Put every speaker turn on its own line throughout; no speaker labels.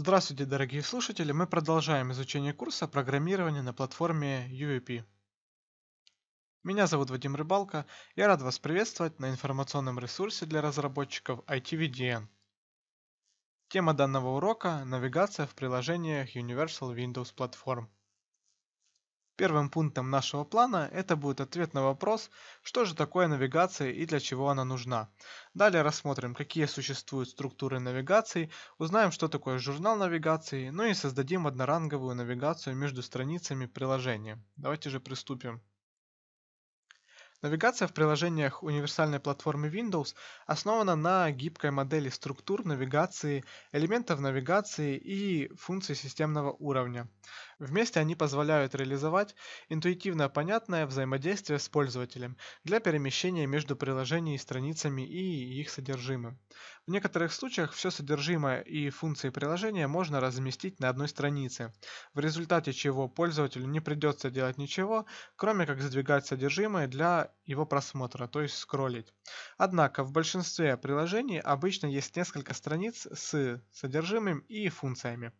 Здравствуйте, дорогие слушатели! Мы продолжаем изучение курса программирования на платформе UEP. Меня зовут Вадим Рыбалка, Я рад вас приветствовать на информационном ресурсе для разработчиков ITVDN. Тема данного урока – навигация в приложениях Universal Windows Platform – Первым пунктом нашего плана это будет ответ на вопрос, что же такое навигация и для чего она нужна. Далее рассмотрим, какие существуют структуры навигации, узнаем, что такое журнал навигации, ну и создадим одноранговую навигацию между страницами приложения. Давайте же приступим. Навигация в приложениях универсальной платформы Windows основана на гибкой модели структур навигации, элементов навигации и функций системного уровня. Вместе они позволяют реализовать интуитивно понятное взаимодействие с пользователем для перемещения между приложениями, страницами и их содержимым. В некоторых случаях все содержимое и функции приложения можно разместить на одной странице, в результате чего пользователю не придется делать ничего, кроме как сдвигать содержимое для его просмотра, то есть скроллить. Однако в большинстве приложений обычно есть несколько страниц с содержимым и функциями,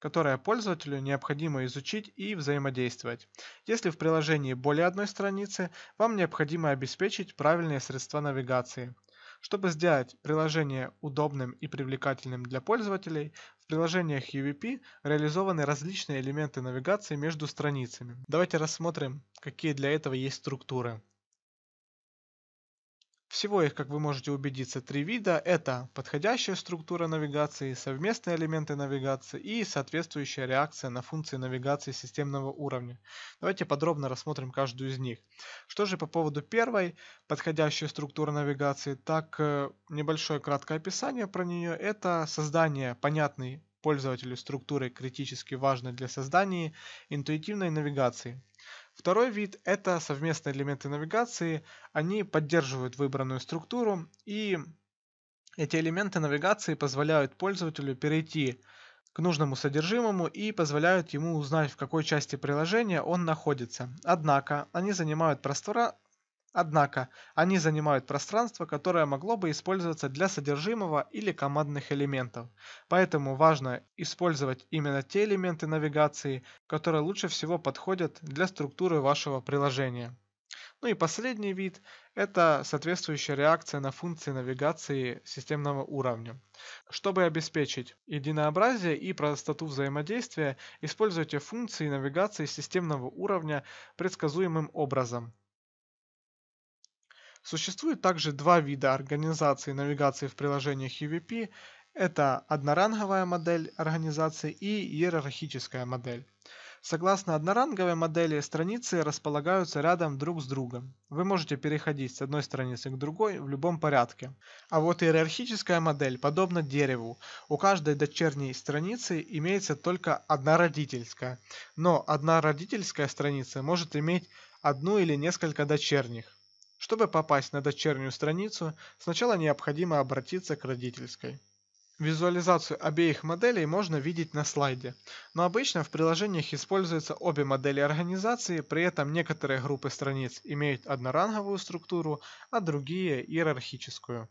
которые пользователю необходимо изучить и взаимодействовать. Если в приложении более одной страницы, вам необходимо обеспечить правильные средства навигации. Чтобы сделать приложение удобным и привлекательным для пользователей, в приложениях UVP реализованы различные элементы навигации между страницами. Давайте рассмотрим, какие для этого есть структуры. Всего их, как вы можете убедиться, три вида. Это подходящая структура навигации, совместные элементы навигации и соответствующая реакция на функции навигации системного уровня. Давайте подробно рассмотрим каждую из них. Что же по поводу первой, подходящая структура навигации, так э, небольшое краткое описание про нее. Это создание понятной пользователю структуры критически важной для создания интуитивной навигации – Второй вид – это совместные элементы навигации. Они поддерживают выбранную структуру, и эти элементы навигации позволяют пользователю перейти к нужному содержимому и позволяют ему узнать, в какой части приложения он находится. Однако они занимают простора Однако, они занимают пространство, которое могло бы использоваться для содержимого или командных элементов. Поэтому важно использовать именно те элементы навигации, которые лучше всего подходят для структуры вашего приложения. Ну и последний вид – это соответствующая реакция на функции навигации системного уровня. Чтобы обеспечить единообразие и простоту взаимодействия, используйте функции навигации системного уровня предсказуемым образом – Существует также два вида организации навигации в приложениях UVP. Это одноранговая модель организации и иерархическая модель. Согласно одноранговой модели, страницы располагаются рядом друг с другом. Вы можете переходить с одной страницы к другой в любом порядке. А вот иерархическая модель подобна дереву. У каждой дочерней страницы имеется только одна родительская. Но одна родительская страница может иметь одну или несколько дочерних. Чтобы попасть на дочернюю страницу, сначала необходимо обратиться к родительской. Визуализацию обеих моделей можно видеть на слайде, но обычно в приложениях используются обе модели организации, при этом некоторые группы страниц имеют одноранговую структуру, а другие иерархическую.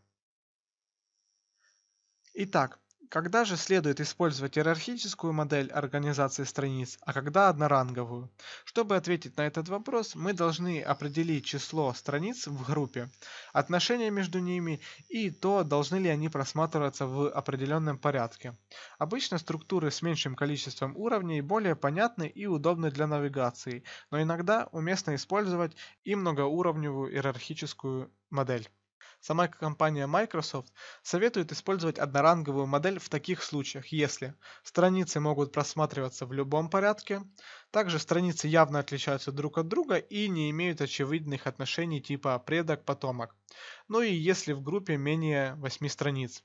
Итак, когда же следует использовать иерархическую модель организации страниц, а когда одноранговую? Чтобы ответить на этот вопрос, мы должны определить число страниц в группе, отношения между ними и то, должны ли они просматриваться в определенном порядке. Обычно структуры с меньшим количеством уровней более понятны и удобны для навигации, но иногда уместно использовать и многоуровневую иерархическую модель. Сама компания Microsoft советует использовать одноранговую модель в таких случаях, если страницы могут просматриваться в любом порядке, также страницы явно отличаются друг от друга и не имеют очевидных отношений типа предок-потомок, ну и если в группе менее 8 страниц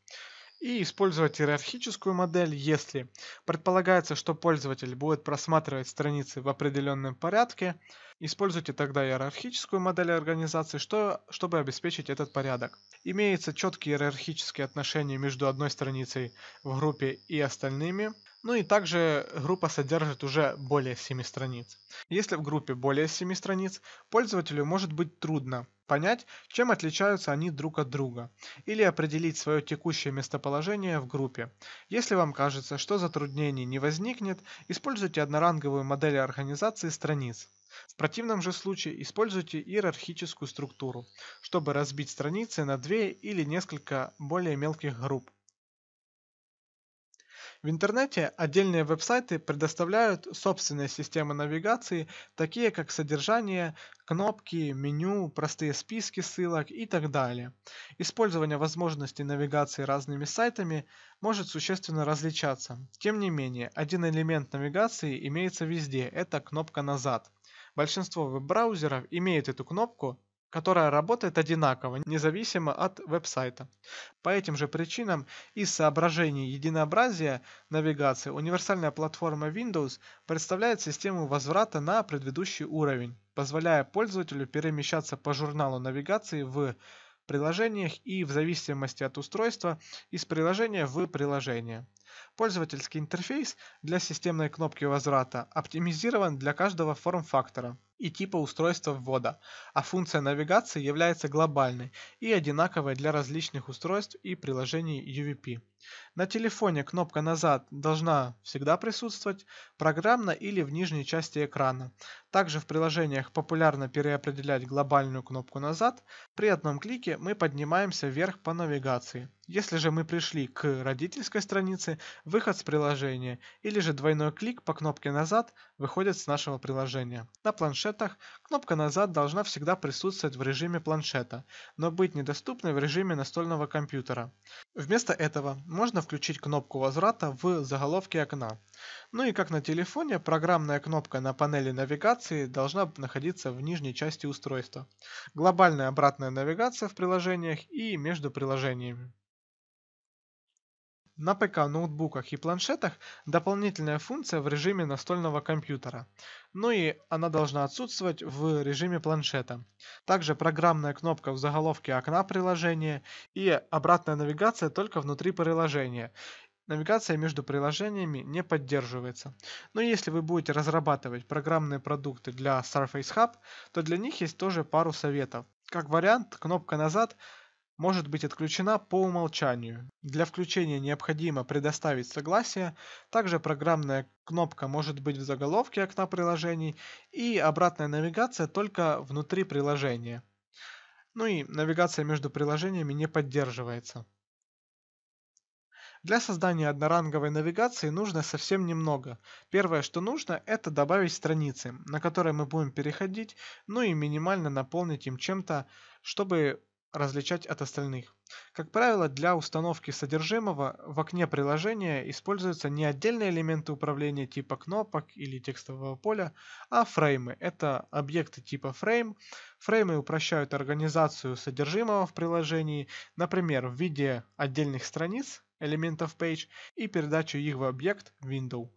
и использовать иерархическую модель, если предполагается, что пользователь будет просматривать страницы в определенном порядке, используйте тогда иерархическую модель организации, что, чтобы обеспечить этот порядок. Имеются четкие иерархические отношения между одной страницей в группе и остальными – ну и также группа содержит уже более 7 страниц. Если в группе более 7 страниц, пользователю может быть трудно понять, чем отличаются они друг от друга, или определить свое текущее местоположение в группе. Если вам кажется, что затруднений не возникнет, используйте одноранговую модель организации страниц. В противном же случае используйте иерархическую структуру, чтобы разбить страницы на две или несколько более мелких групп. В интернете отдельные веб-сайты предоставляют собственные системы навигации, такие как содержание, кнопки, меню, простые списки ссылок и так далее. Использование возможностей навигации разными сайтами может существенно различаться. Тем не менее, один элемент навигации имеется везде – это кнопка «Назад». Большинство веб-браузеров имеют эту кнопку, которая работает одинаково, независимо от веб-сайта. По этим же причинам из соображений единообразия навигации универсальная платформа Windows представляет систему возврата на предыдущий уровень, позволяя пользователю перемещаться по журналу навигации в приложениях и в зависимости от устройства из приложения в приложение. Пользовательский интерфейс для системной кнопки возврата оптимизирован для каждого форм-фактора – и типа устройства ввода, а функция навигации является глобальной и одинаковой для различных устройств и приложений UVP. На телефоне кнопка «Назад» должна всегда присутствовать, программно или в нижней части экрана. Также в приложениях популярно переопределять глобальную кнопку «Назад». При одном клике мы поднимаемся вверх по навигации. Если же мы пришли к родительской странице, выход с приложения или же двойной клик по кнопке «Назад» выходит с нашего приложения. На планшетах кнопка «Назад» должна всегда присутствовать в режиме планшета, но быть недоступной в режиме настольного компьютера. Вместо этого можно включить кнопку возврата в заголовке окна. Ну и как на телефоне, программная кнопка на панели навигации должна находиться в нижней части устройства. Глобальная обратная навигация в приложениях и между приложениями. На ПК, ноутбуках и планшетах дополнительная функция в режиме настольного компьютера, ну и она должна отсутствовать в режиме планшета. Также программная кнопка в заголовке окна приложения и обратная навигация только внутри приложения. Навигация между приложениями не поддерживается. Но если вы будете разрабатывать программные продукты для Surface Hub, то для них есть тоже пару советов. Как вариант, кнопка назад может быть отключена по умолчанию. Для включения необходимо предоставить согласие. Также программная кнопка может быть в заголовке окна приложений и обратная навигация только внутри приложения. Ну и навигация между приложениями не поддерживается. Для создания одноранговой навигации нужно совсем немного. Первое, что нужно, это добавить страницы, на которые мы будем переходить, ну и минимально наполнить им чем-то, чтобы различать от остальных. Как правило, для установки содержимого в окне приложения используются не отдельные элементы управления типа кнопок или текстового поля, а фреймы. Это объекты типа фрейм. Фреймы упрощают организацию содержимого в приложении, например, в виде отдельных страниц, элементов page и передачу их в объект window.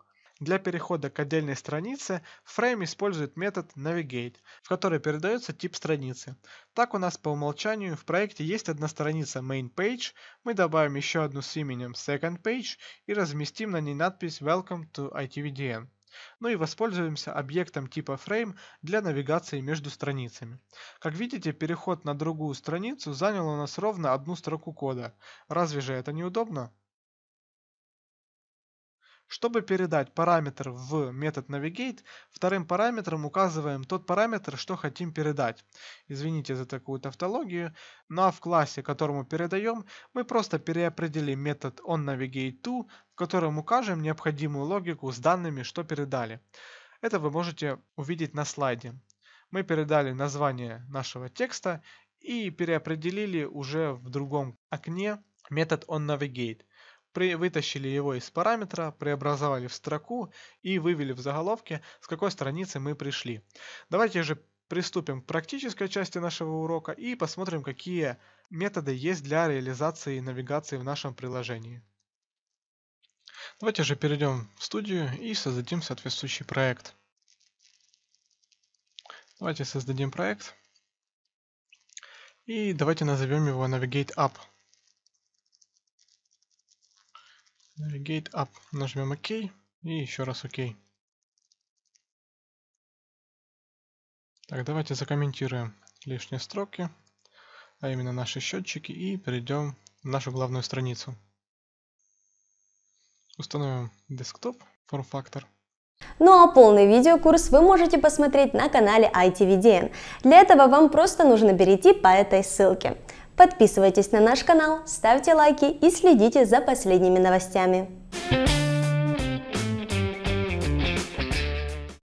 Для перехода к отдельной странице Frame использует метод navigate, в который передается тип страницы. Так у нас по умолчанию в проекте есть одна страница main page, мы добавим еще одну с именем second page и разместим на ней надпись Welcome to ITVDN ну и воспользуемся объектом типа Frame для навигации между страницами. Как видите, переход на другую страницу занял у нас ровно одну строку кода. Разве же это неудобно? Чтобы передать параметр в метод navigate, вторым параметром указываем тот параметр, что хотим передать. Извините за такую тавтологию. Ну а в классе, которому передаем, мы просто переопределим метод onNavigateTo, в котором укажем необходимую логику с данными, что передали. Это вы можете увидеть на слайде. Мы передали название нашего текста и переопределили уже в другом окне метод onNavigate при вытащили его из параметра, преобразовали в строку и вывели в заголовке, с какой страницы мы пришли. Давайте же приступим к практической части нашего урока и посмотрим, какие методы есть для реализации навигации в нашем приложении. Давайте же перейдем в студию и создадим соответствующий проект. Давайте создадим проект. И давайте назовем его Navigate App. Navigate Up. Нажмем ОК и еще раз ОК. Так, давайте закомментируем лишние строки, а именно наши счетчики, и перейдем в нашу главную страницу. Установим десктоп, Form Factor. Ну а полный видеокурс вы можете посмотреть на канале ITVDN. Для этого вам просто нужно перейти по этой ссылке. Подписывайтесь на наш канал, ставьте лайки и следите за последними новостями.